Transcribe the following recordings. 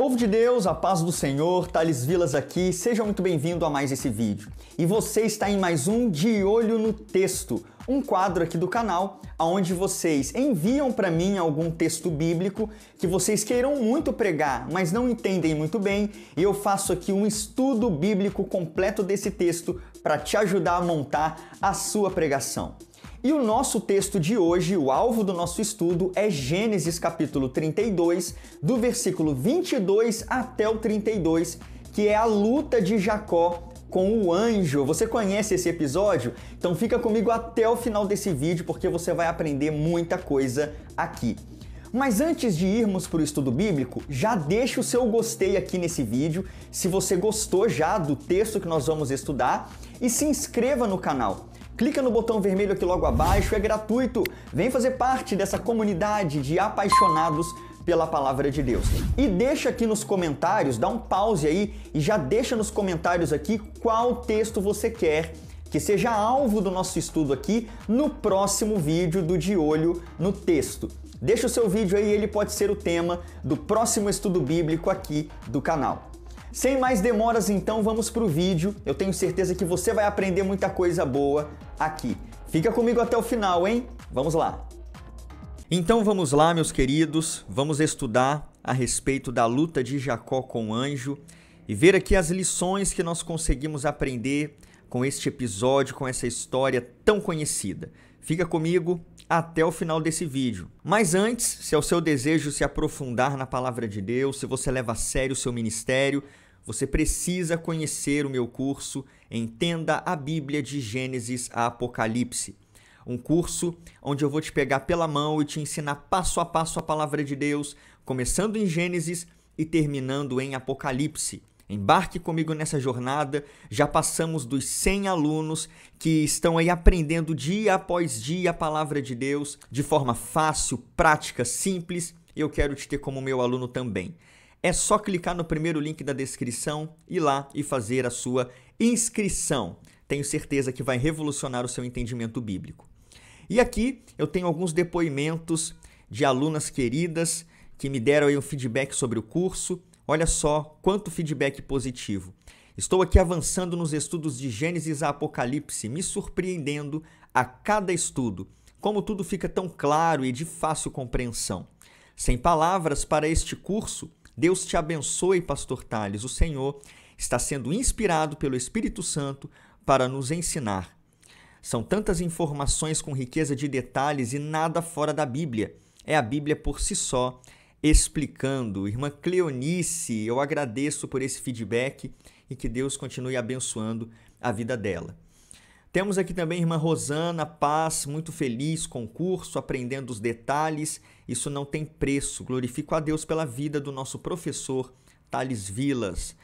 Povo de Deus, a paz do Senhor, Thales Vilas aqui, seja muito bem-vindo a mais esse vídeo. E você está em mais um De Olho no Texto, um quadro aqui do canal onde vocês enviam para mim algum texto bíblico que vocês queiram muito pregar, mas não entendem muito bem, e eu faço aqui um estudo bíblico completo desse texto para te ajudar a montar a sua pregação. E o nosso texto de hoje, o alvo do nosso estudo, é Gênesis capítulo 32, do versículo 22 até o 32, que é a luta de Jacó com o anjo. Você conhece esse episódio? Então fica comigo até o final desse vídeo porque você vai aprender muita coisa aqui. Mas antes de irmos para o estudo bíblico, já deixa o seu gostei aqui nesse vídeo, se você gostou já do texto que nós vamos estudar, e se inscreva no canal clica no botão vermelho aqui logo abaixo, é gratuito. Vem fazer parte dessa comunidade de apaixonados pela palavra de Deus. E deixa aqui nos comentários, dá um pause aí e já deixa nos comentários aqui qual texto você quer que seja alvo do nosso estudo aqui no próximo vídeo do De Olho no Texto. Deixa o seu vídeo aí, ele pode ser o tema do próximo estudo bíblico aqui do canal. Sem mais demoras, então vamos para o vídeo. Eu tenho certeza que você vai aprender muita coisa boa aqui. Fica comigo até o final, hein? Vamos lá. Então vamos lá, meus queridos, vamos estudar a respeito da luta de Jacó com o anjo e ver aqui as lições que nós conseguimos aprender com este episódio, com essa história tão conhecida. Fica comigo até o final desse vídeo. Mas antes, se é o seu desejo se aprofundar na palavra de Deus, se você leva a sério o seu ministério, você precisa conhecer o meu curso Entenda a Bíblia de Gênesis a Apocalipse. Um curso onde eu vou te pegar pela mão e te ensinar passo a passo a palavra de Deus, começando em Gênesis e terminando em Apocalipse. Embarque comigo nessa jornada. Já passamos dos 100 alunos que estão aí aprendendo dia após dia a palavra de Deus de forma fácil, prática, simples. Eu quero te ter como meu aluno também. É só clicar no primeiro link da descrição, ir lá e fazer a sua inscrição. Tenho certeza que vai revolucionar o seu entendimento bíblico. E aqui eu tenho alguns depoimentos de alunas queridas que me deram aí um feedback sobre o curso. Olha só quanto feedback positivo. Estou aqui avançando nos estudos de Gênesis a Apocalipse, me surpreendendo a cada estudo, como tudo fica tão claro e de fácil compreensão. Sem palavras para este curso, Deus te abençoe, pastor Tales. O Senhor está sendo inspirado pelo Espírito Santo para nos ensinar. São tantas informações com riqueza de detalhes e nada fora da Bíblia. É a Bíblia por si só explicando. Irmã Cleonice, eu agradeço por esse feedback e que Deus continue abençoando a vida dela. Temos aqui também irmã Rosana Paz, muito feliz com o curso, aprendendo os detalhes. Isso não tem preço. Glorifico a Deus pela vida do nosso professor Thales Vilas.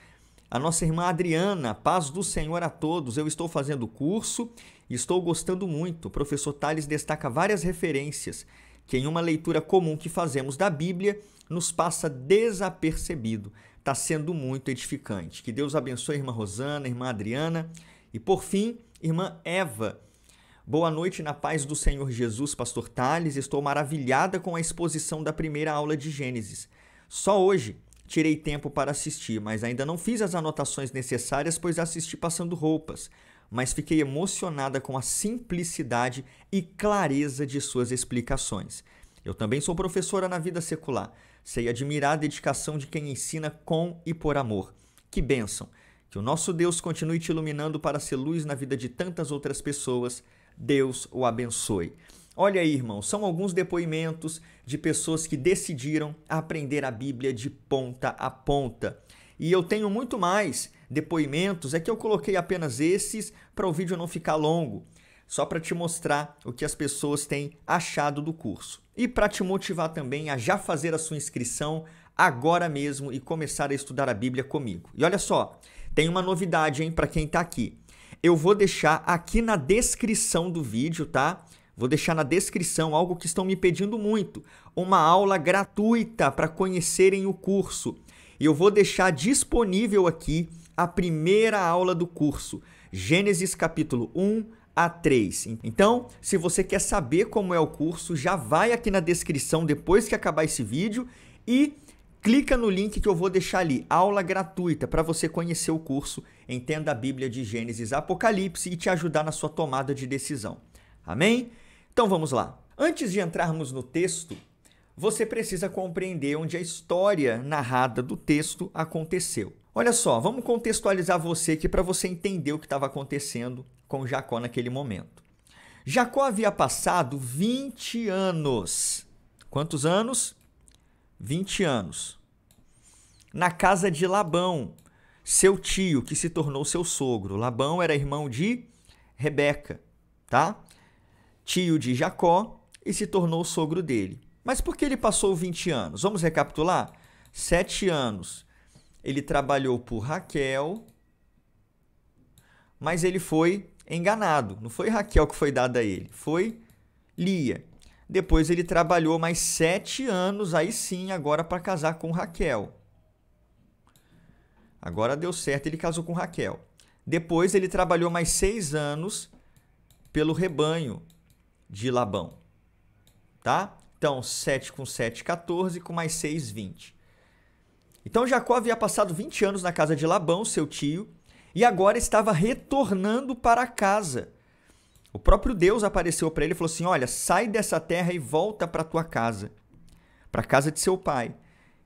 A nossa irmã Adriana, paz do Senhor a todos. Eu estou fazendo o curso e estou gostando muito. O professor Thales destaca várias referências que, em uma leitura comum que fazemos da Bíblia, nos passa desapercebido. Está sendo muito edificante. Que Deus abençoe a irmã Rosana, a irmã Adriana. E por fim, Irmã Eva, boa noite na paz do Senhor Jesus, pastor Tales. Estou maravilhada com a exposição da primeira aula de Gênesis. Só hoje tirei tempo para assistir, mas ainda não fiz as anotações necessárias, pois assisti passando roupas. Mas fiquei emocionada com a simplicidade e clareza de suas explicações. Eu também sou professora na vida secular. Sei admirar a dedicação de quem ensina com e por amor. Que bênção! Que o nosso Deus continue te iluminando para ser luz na vida de tantas outras pessoas. Deus o abençoe. Olha aí, irmão, são alguns depoimentos de pessoas que decidiram aprender a Bíblia de ponta a ponta. E eu tenho muito mais depoimentos, é que eu coloquei apenas esses para o vídeo não ficar longo, só para te mostrar o que as pessoas têm achado do curso. E para te motivar também a já fazer a sua inscrição agora mesmo e começar a estudar a Bíblia comigo. E olha só, tem uma novidade, hein, para quem tá aqui. Eu vou deixar aqui na descrição do vídeo, tá? Vou deixar na descrição algo que estão me pedindo muito, uma aula gratuita para conhecerem o curso. E eu vou deixar disponível aqui a primeira aula do curso, Gênesis capítulo 1 a 3. Então, se você quer saber como é o curso, já vai aqui na descrição depois que acabar esse vídeo e clica no link que eu vou deixar ali, aula gratuita, para você conhecer o curso Entenda a Bíblia de Gênesis Apocalipse e te ajudar na sua tomada de decisão. Amém? Então vamos lá. Antes de entrarmos no texto, você precisa compreender onde a história narrada do texto aconteceu. Olha só, vamos contextualizar você aqui para você entender o que estava acontecendo com Jacó naquele momento. Jacó havia passado 20 anos. Quantos anos? 20 anos. Na casa de Labão, seu tio, que se tornou seu sogro. Labão era irmão de Rebeca, tá? Tio de Jacó e se tornou sogro dele. Mas por que ele passou 20 anos? Vamos recapitular? Sete anos ele trabalhou por Raquel, mas ele foi enganado. Não foi Raquel que foi dada a ele, foi Lia. Depois ele trabalhou mais sete anos, aí sim, agora para casar com Raquel. Agora deu certo, ele casou com Raquel. Depois ele trabalhou mais seis anos pelo rebanho de Labão. Tá? Então, 7 com 7, 14, com mais 6, 20. Então, Jacó havia passado 20 anos na casa de Labão, seu tio, e agora estava retornando para casa. O próprio Deus apareceu para ele e falou assim: "Olha, sai dessa terra e volta para tua casa, para a casa de seu pai".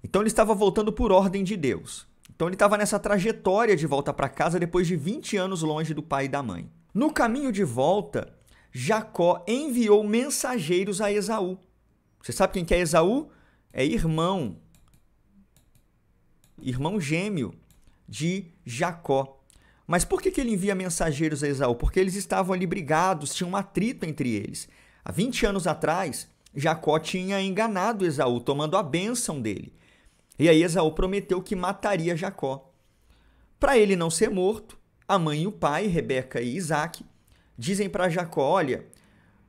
Então ele estava voltando por ordem de Deus. Então ele estava nessa trajetória de volta para casa depois de 20 anos longe do pai e da mãe. No caminho de volta, Jacó enviou mensageiros a Esaú. Você sabe quem que é Esaú? É irmão, irmão gêmeo de Jacó. Mas por que, que ele envia mensageiros a Esaú? Porque eles estavam ali brigados, tinha um atrito entre eles. Há 20 anos atrás, Jacó tinha enganado Esaú, tomando a bênção dele. E aí Esaú prometeu que mataria Jacó. Para ele não ser morto, a mãe e o pai, Rebeca e Isaac, dizem para Jacó: olha,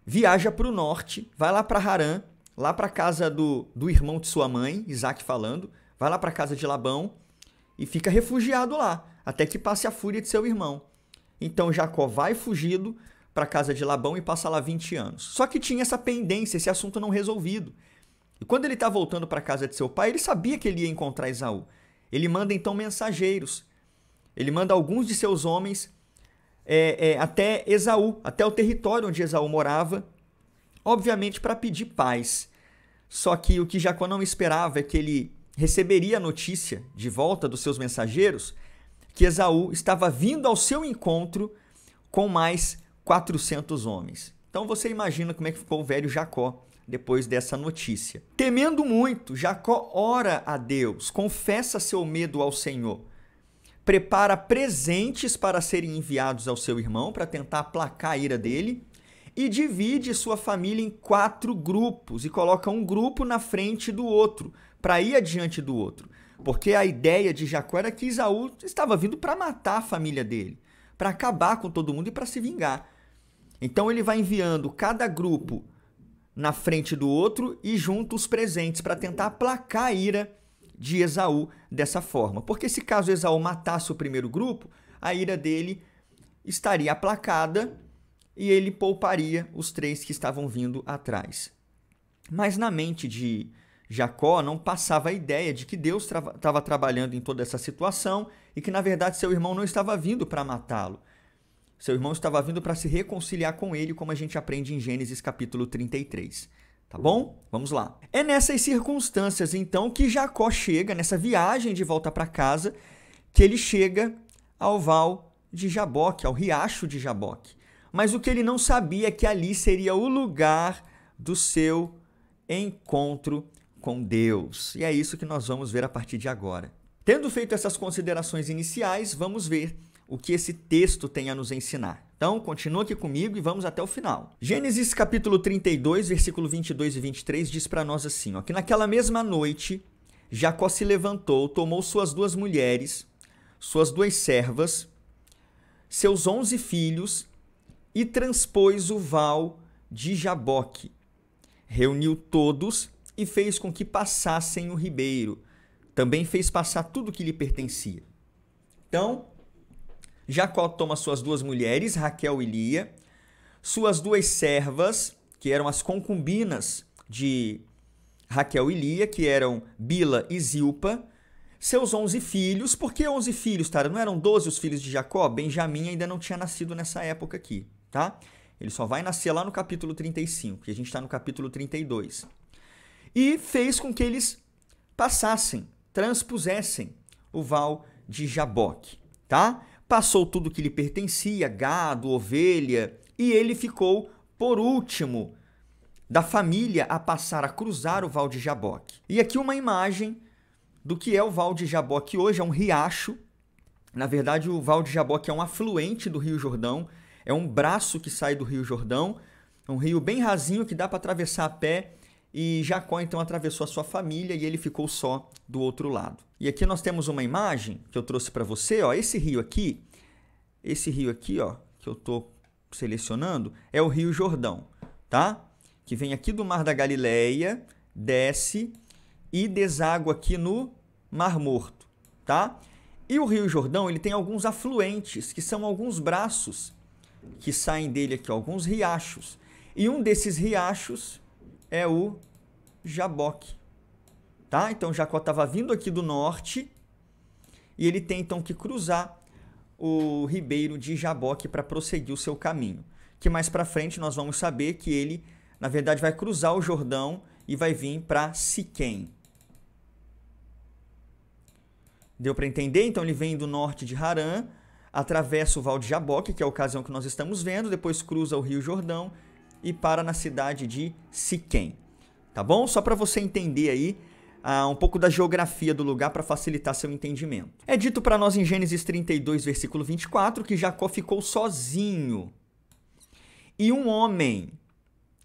viaja para o norte, vai lá para Harã, lá para a casa do, do irmão de sua mãe, Isaac falando, vai lá para a casa de Labão e fica refugiado lá até que passe a fúria de seu irmão. Então Jacó vai fugido para a casa de Labão e passa lá 20 anos. Só que tinha essa pendência, esse assunto não resolvido. E quando ele está voltando para a casa de seu pai, ele sabia que ele ia encontrar Esaú. Ele manda então mensageiros. Ele manda alguns de seus homens é, é, até Esaú, até o território onde Esaú morava, obviamente para pedir paz. Só que o que Jacó não esperava é que ele receberia a notícia de volta dos seus mensageiros que Esaú estava vindo ao seu encontro com mais 400 homens. Então você imagina como é que ficou o velho Jacó depois dessa notícia. Temendo muito, Jacó ora a Deus, confessa seu medo ao Senhor, prepara presentes para serem enviados ao seu irmão para tentar aplacar a ira dele e divide sua família em quatro grupos e coloca um grupo na frente do outro para ir adiante do outro. Porque a ideia de Jacó era que Isaú estava vindo para matar a família dele, para acabar com todo mundo e para se vingar. Então ele vai enviando cada grupo na frente do outro e junto os presentes para tentar aplacar a ira de Esaú dessa forma. Porque se caso Esaú matasse o primeiro grupo, a ira dele estaria aplacada e ele pouparia os três que estavam vindo atrás. Mas na mente de Jacó não passava a ideia de que Deus estava trabalhando em toda essa situação e que, na verdade, seu irmão não estava vindo para matá-lo. Seu irmão estava vindo para se reconciliar com ele, como a gente aprende em Gênesis capítulo 33. Tá bom? Vamos lá. É nessas circunstâncias, então, que Jacó chega, nessa viagem de volta para casa, que ele chega ao val de Jaboque, ao riacho de Jaboque. Mas o que ele não sabia é que ali seria o lugar do seu encontro com Deus. E é isso que nós vamos ver a partir de agora. Tendo feito essas considerações iniciais, vamos ver o que esse texto tem a nos ensinar. Então, continua aqui comigo e vamos até o final. Gênesis capítulo 32, versículo 22 e 23 diz para nós assim, ó, que naquela mesma noite, Jacó se levantou, tomou suas duas mulheres, suas duas servas, seus onze filhos e transpôs o val de Jaboque. Reuniu todos e fez com que passassem o ribeiro. Também fez passar tudo que lhe pertencia. Então, Jacó toma suas duas mulheres, Raquel e Lia, suas duas servas, que eram as concubinas de Raquel e Lia, que eram Bila e Zilpa, seus onze filhos. Por que onze filhos, Tara? Não eram doze os filhos de Jacó? Benjamim ainda não tinha nascido nessa época aqui, tá? Ele só vai nascer lá no capítulo 35, e a gente está no capítulo 32 e fez com que eles passassem, transpusessem o Val de Jaboque, tá? Passou tudo que lhe pertencia, gado, ovelha, e ele ficou por último da família a passar a cruzar o Val de Jaboque. E aqui uma imagem do que é o Val de Jaboque hoje, é um riacho. Na verdade, o Val de Jaboque é um afluente do Rio Jordão, é um braço que sai do Rio Jordão, é um rio bem rasinho que dá para atravessar a pé e Jacó então atravessou a sua família e ele ficou só do outro lado. E aqui nós temos uma imagem que eu trouxe para você, ó, esse rio aqui, esse rio aqui, ó, que eu estou selecionando, é o Rio Jordão, tá? Que vem aqui do Mar da Galileia, desce e deságua aqui no Mar Morto, tá? E o Rio Jordão, ele tem alguns afluentes, que são alguns braços que saem dele aqui, ó, alguns riachos. E um desses riachos é o Jaboque. Tá? Então Jacó estava vindo aqui do norte e ele tem então que cruzar o ribeiro de Jaboque para prosseguir o seu caminho. Que mais para frente nós vamos saber que ele, na verdade, vai cruzar o Jordão e vai vir para Siquém. Deu para entender? Então ele vem do norte de Harã, atravessa o Val de Jaboque, que é a ocasião que nós estamos vendo, depois cruza o Rio Jordão e para na cidade de Siquém. Tá bom? Só para você entender aí ah, um pouco da geografia do lugar para facilitar seu entendimento. É dito para nós em Gênesis 32, versículo 24, que Jacó ficou sozinho. E um homem,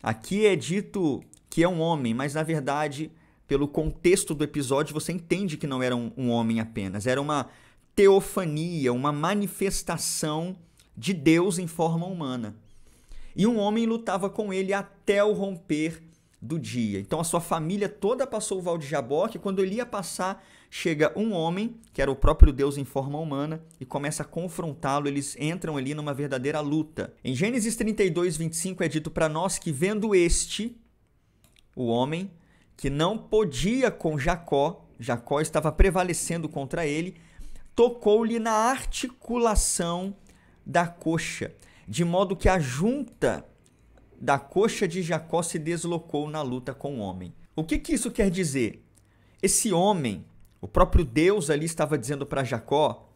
aqui é dito que é um homem, mas na verdade, pelo contexto do episódio, você entende que não era um, um homem apenas, era uma teofania, uma manifestação de Deus em forma humana. E um homem lutava com ele até o romper do dia. Então a sua família toda passou o val de Jaboque. Quando ele ia passar, chega um homem, que era o próprio Deus em forma humana, e começa a confrontá-lo. Eles entram ali numa verdadeira luta. Em Gênesis 32, 25 é dito para nós que, vendo este, o homem, que não podia com Jacó, Jacó estava prevalecendo contra ele, tocou-lhe na articulação da coxa de modo que a junta da coxa de Jacó se deslocou na luta com o homem. O que, que isso quer dizer? Esse homem, o próprio Deus ali estava dizendo para Jacó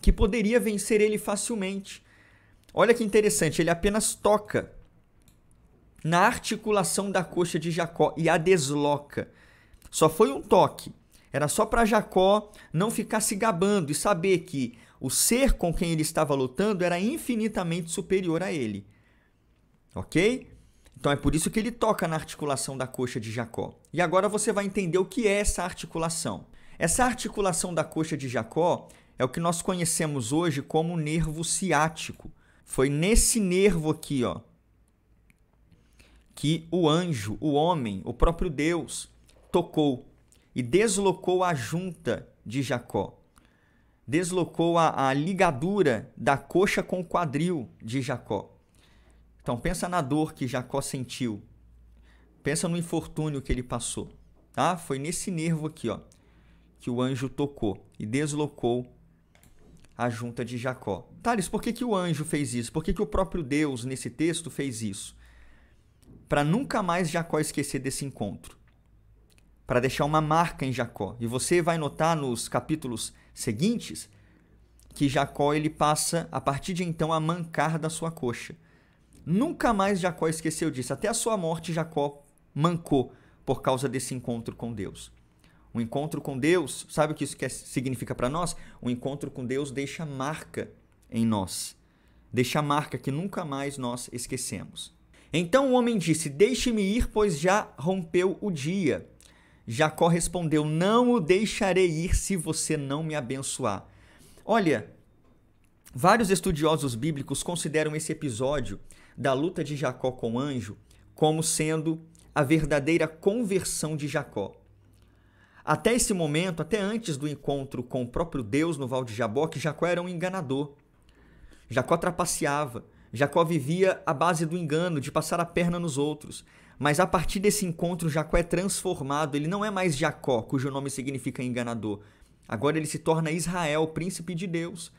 que poderia vencer ele facilmente. Olha que interessante, ele apenas toca na articulação da coxa de Jacó e a desloca. Só foi um toque. Era só para Jacó não ficar se gabando e saber que, o ser com quem ele estava lutando era infinitamente superior a ele. Ok? Então é por isso que ele toca na articulação da coxa de Jacó. E agora você vai entender o que é essa articulação. Essa articulação da coxa de Jacó é o que nós conhecemos hoje como nervo ciático. Foi nesse nervo aqui, ó, que o anjo, o homem, o próprio Deus tocou e deslocou a junta de Jacó deslocou a, a ligadura da coxa com o quadril de Jacó. Então pensa na dor que Jacó sentiu. Pensa no infortúnio que ele passou, tá? Foi nesse nervo aqui, ó, que o anjo tocou e deslocou a junta de Jacó. Thales, por que, que o anjo fez isso? Por que, que o próprio Deus, nesse texto, fez isso? Para nunca mais Jacó esquecer desse encontro. Para deixar uma marca em Jacó. E você vai notar nos capítulos seguintes que Jacó ele passa a partir de então a mancar da sua coxa. Nunca mais Jacó esqueceu disso. Até a sua morte Jacó mancou por causa desse encontro com Deus. O encontro com Deus, sabe o que isso quer, significa para nós? O encontro com Deus deixa marca em nós. Deixa marca que nunca mais nós esquecemos. Então o homem disse: Deixe-me ir, pois já rompeu o dia. Jacó respondeu: Não o deixarei ir se você não me abençoar. Olha, vários estudiosos bíblicos consideram esse episódio da luta de Jacó com o anjo como sendo a verdadeira conversão de Jacó. Até esse momento, até antes do encontro com o próprio Deus no Val de Jaboque, Jacó era um enganador. Jacó trapaceava. Jacó vivia à base do engano, de passar a perna nos outros. Mas a partir desse encontro, Jacó é transformado, ele não é mais Jacó, cujo nome significa enganador. Agora ele se torna Israel, príncipe de Deus.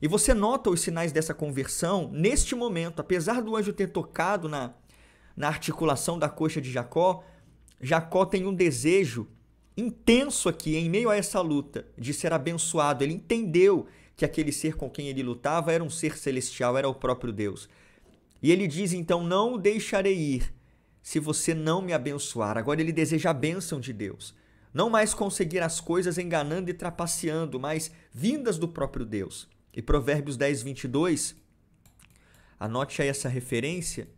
E você nota os sinais dessa conversão neste momento, apesar do anjo ter tocado na, na articulação da coxa de Jacó, Jacó tem um desejo intenso aqui, em meio a essa luta, de ser abençoado. Ele entendeu que aquele ser com quem ele lutava era um ser celestial, era o próprio Deus. E ele diz então: Não o deixarei ir se você não me abençoar. Agora ele deseja a bênção de Deus. Não mais conseguir as coisas enganando e trapaceando, mas vindas do próprio Deus. E Provérbios 10, 22, anote aí essa referência,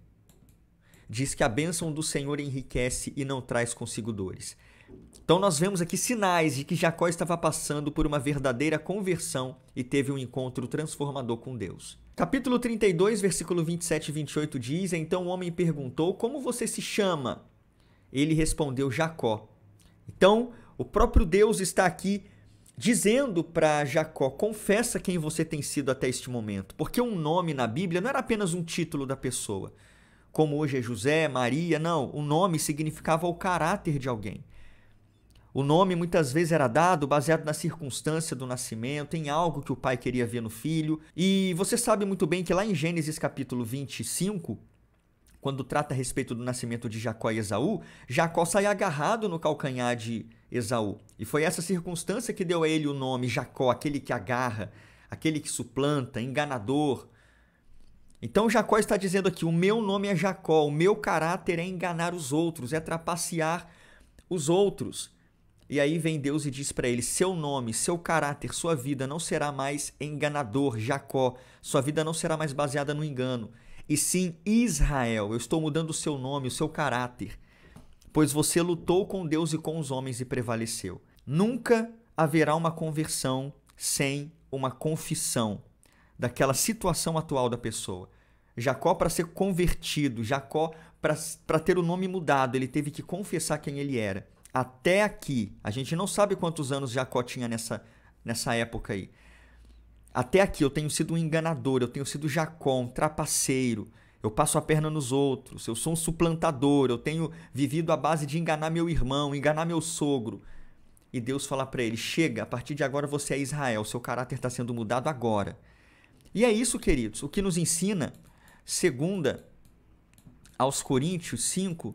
diz que a bênção do Senhor enriquece e não traz consigo dores. Então nós vemos aqui sinais de que Jacó estava passando por uma verdadeira conversão e teve um encontro transformador com Deus. Capítulo 32, versículo 27 e 28 diz: Então o homem perguntou: Como você se chama? Ele respondeu: Jacó. Então, o próprio Deus está aqui dizendo para Jacó: Confessa quem você tem sido até este momento. Porque um nome na Bíblia não era apenas um título da pessoa, como hoje é José, Maria, não. O nome significava o caráter de alguém. O nome muitas vezes era dado baseado na circunstância do nascimento, em algo que o pai queria ver no filho. E você sabe muito bem que lá em Gênesis capítulo 25, quando trata a respeito do nascimento de Jacó e Esaú, Jacó sai agarrado no calcanhar de Esaú. E foi essa circunstância que deu a ele o nome Jacó, aquele que agarra, aquele que suplanta, enganador. Então Jacó está dizendo aqui: o meu nome é Jacó, o meu caráter é enganar os outros, é trapacear os outros. E aí vem Deus e diz para ele: seu nome, seu caráter, sua vida não será mais enganador, Jacó. Sua vida não será mais baseada no engano. E sim, Israel, eu estou mudando o seu nome, o seu caráter. Pois você lutou com Deus e com os homens e prevaleceu. Nunca haverá uma conversão sem uma confissão daquela situação atual da pessoa. Jacó, para ser convertido, Jacó, para ter o nome mudado, ele teve que confessar quem ele era até aqui, a gente não sabe quantos anos Jacó tinha nessa, nessa época aí. Até aqui eu tenho sido um enganador, eu tenho sido Jacó, um trapaceiro, eu passo a perna nos outros, eu sou um suplantador, eu tenho vivido à base de enganar meu irmão, enganar meu sogro. E Deus fala para ele: chega, a partir de agora você é Israel, seu caráter está sendo mudado agora. E é isso, queridos, o que nos ensina, segunda aos Coríntios 5,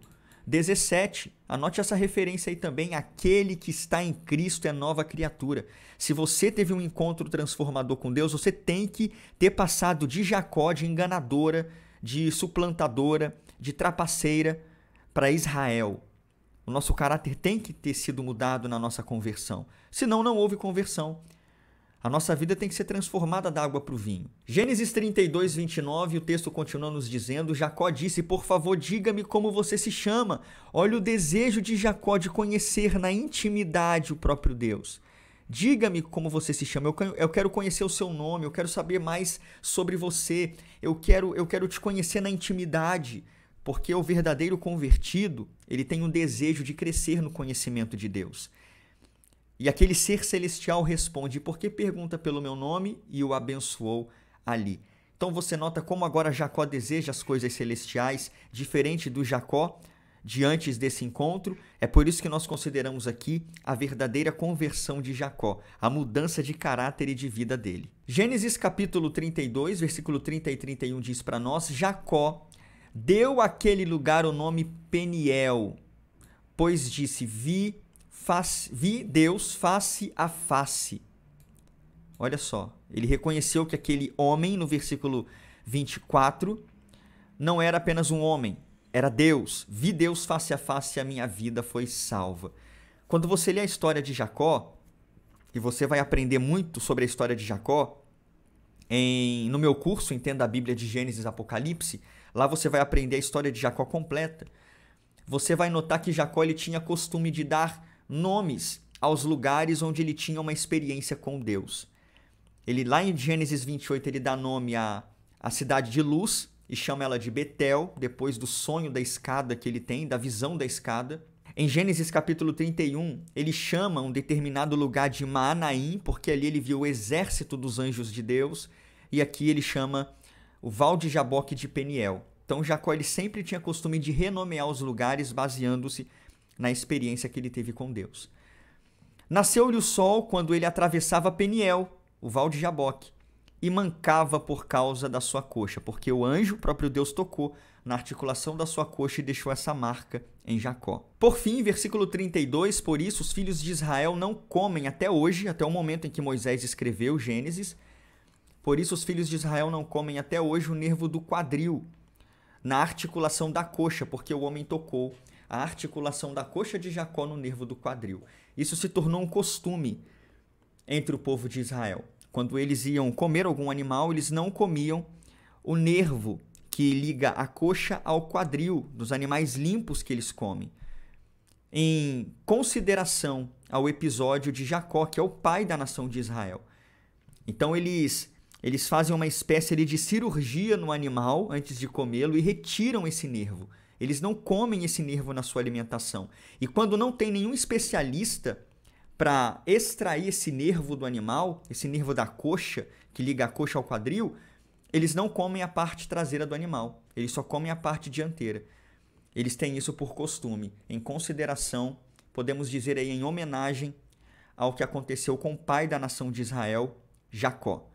17. Anote essa referência aí também. Aquele que está em Cristo é nova criatura. Se você teve um encontro transformador com Deus, você tem que ter passado de Jacó, de enganadora, de suplantadora, de trapaceira, para Israel. O nosso caráter tem que ter sido mudado na nossa conversão. Senão, não houve conversão. A nossa vida tem que ser transformada da água para o vinho. Gênesis 32, 29, o texto continua nos dizendo: Jacó disse, Por favor, diga-me como você se chama. Olha o desejo de Jacó de conhecer na intimidade o próprio Deus. Diga-me como você se chama. Eu quero conhecer o seu nome, eu quero saber mais sobre você. Eu quero, eu quero te conhecer na intimidade, porque o verdadeiro convertido, ele tem um desejo de crescer no conhecimento de Deus. E aquele ser celestial responde: Por que pergunta pelo meu nome? E o abençoou ali. Então você nota como agora Jacó deseja as coisas celestiais, diferente do Jacó de antes desse encontro. É por isso que nós consideramos aqui a verdadeira conversão de Jacó, a mudança de caráter e de vida dele. Gênesis capítulo 32, versículo 30 e 31 diz para nós: Jacó deu àquele lugar o nome Peniel, pois disse: Vi face, vi Deus face a face. Olha só, ele reconheceu que aquele homem, no versículo 24, não era apenas um homem, era Deus. Vi Deus face a face e a minha vida foi salva. Quando você lê a história de Jacó, e você vai aprender muito sobre a história de Jacó, em, no meu curso Entenda a Bíblia de Gênesis Apocalipse, lá você vai aprender a história de Jacó completa. Você vai notar que Jacó ele tinha costume de dar nomes aos lugares onde ele tinha uma experiência com Deus. Ele lá em Gênesis 28 ele dá nome à, à cidade de luz e chama ela de Betel, depois do sonho da escada que ele tem, da visão da escada. Em Gênesis capítulo 31, ele chama um determinado lugar de Maanaim, porque ali ele viu o exército dos anjos de Deus, e aqui ele chama o Val de Jaboque de Peniel. Então Jacó ele sempre tinha costume de renomear os lugares baseando-se na experiência que ele teve com Deus. Nasceu-lhe o sol quando ele atravessava Peniel, o val de Jaboque, e mancava por causa da sua coxa, porque o anjo, o próprio Deus, tocou na articulação da sua coxa e deixou essa marca em Jacó. Por fim, versículo 32, por isso os filhos de Israel não comem até hoje, até o momento em que Moisés escreveu Gênesis, por isso os filhos de Israel não comem até hoje o nervo do quadril, na articulação da coxa, porque o homem tocou a articulação da coxa de Jacó no nervo do quadril. Isso se tornou um costume entre o povo de Israel. Quando eles iam comer algum animal, eles não comiam o nervo que liga a coxa ao quadril dos animais limpos que eles comem. Em consideração ao episódio de Jacó, que é o pai da nação de Israel. Então eles eles fazem uma espécie de cirurgia no animal antes de comê-lo e retiram esse nervo. Eles não comem esse nervo na sua alimentação. E quando não tem nenhum especialista para extrair esse nervo do animal, esse nervo da coxa, que liga a coxa ao quadril, eles não comem a parte traseira do animal. Eles só comem a parte dianteira. Eles têm isso por costume, em consideração, podemos dizer aí em homenagem ao que aconteceu com o pai da nação de Israel, Jacó.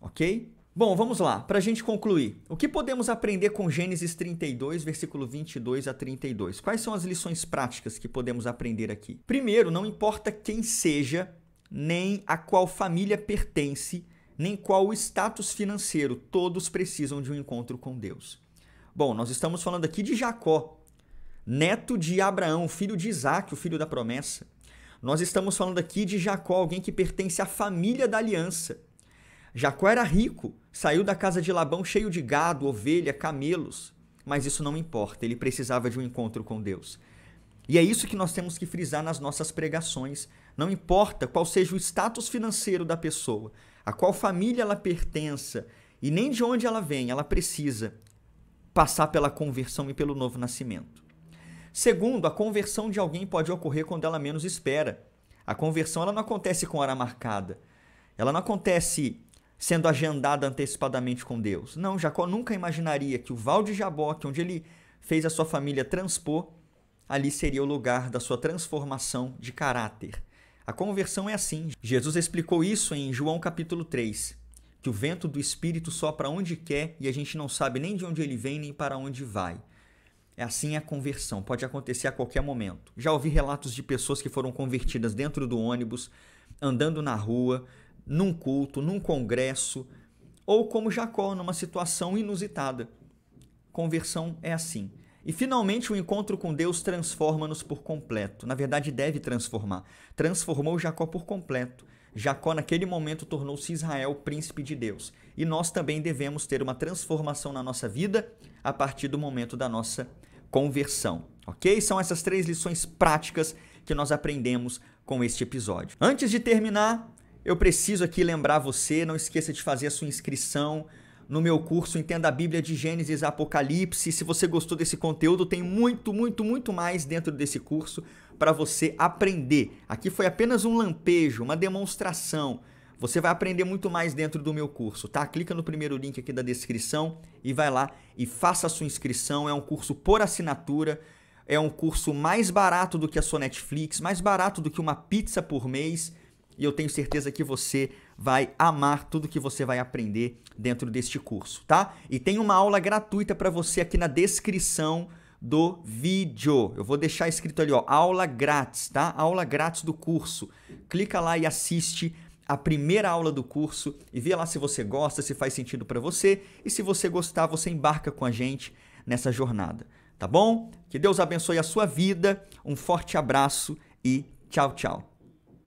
OK? Bom, vamos lá, para a gente concluir. O que podemos aprender com Gênesis 32, versículo 22 a 32? Quais são as lições práticas que podemos aprender aqui? Primeiro, não importa quem seja, nem a qual família pertence, nem qual o status financeiro, todos precisam de um encontro com Deus. Bom, nós estamos falando aqui de Jacó, neto de Abraão, filho de Isaac, o filho da promessa. Nós estamos falando aqui de Jacó, alguém que pertence à família da aliança. Jacó era rico, Saiu da casa de Labão cheio de gado, ovelha, camelos, mas isso não importa, ele precisava de um encontro com Deus. E é isso que nós temos que frisar nas nossas pregações. Não importa qual seja o status financeiro da pessoa, a qual família ela pertença e nem de onde ela vem, ela precisa passar pela conversão e pelo novo nascimento. Segundo, a conversão de alguém pode ocorrer quando ela menos espera. A conversão ela não acontece com hora marcada. Ela não acontece sendo agendada antecipadamente com Deus. Não, Jacó nunca imaginaria que o Val de Jaboque, onde ele fez a sua família transpor, ali seria o lugar da sua transformação de caráter. A conversão é assim. Jesus explicou isso em João capítulo 3, que o vento do Espírito sopra onde quer e a gente não sabe nem de onde ele vem nem para onde vai. É assim a conversão, pode acontecer a qualquer momento. Já ouvi relatos de pessoas que foram convertidas dentro do ônibus, andando na rua, num culto, num congresso, ou como Jacó, numa situação inusitada. Conversão é assim. E finalmente o encontro com Deus transforma-nos por completo. Na verdade, deve transformar. Transformou Jacó por completo. Jacó, naquele momento, tornou-se Israel príncipe de Deus. E nós também devemos ter uma transformação na nossa vida a partir do momento da nossa conversão. Ok? São essas três lições práticas que nós aprendemos com este episódio. Antes de terminar, eu preciso aqui lembrar você, não esqueça de fazer a sua inscrição no meu curso Entenda a Bíblia de Gênesis a Apocalipse. Se você gostou desse conteúdo, tem muito, muito, muito mais dentro desse curso para você aprender. Aqui foi apenas um lampejo, uma demonstração. Você vai aprender muito mais dentro do meu curso, tá? Clica no primeiro link aqui da descrição e vai lá e faça a sua inscrição. É um curso por assinatura, é um curso mais barato do que a sua Netflix, mais barato do que uma pizza por mês e eu tenho certeza que você vai amar tudo que você vai aprender dentro deste curso, tá? E tem uma aula gratuita para você aqui na descrição do vídeo. Eu vou deixar escrito ali, ó, aula grátis, tá? Aula grátis do curso. Clica lá e assiste a primeira aula do curso e vê lá se você gosta, se faz sentido para você e se você gostar, você embarca com a gente nessa jornada, tá bom? Que Deus abençoe a sua vida. Um forte abraço e tchau, tchau.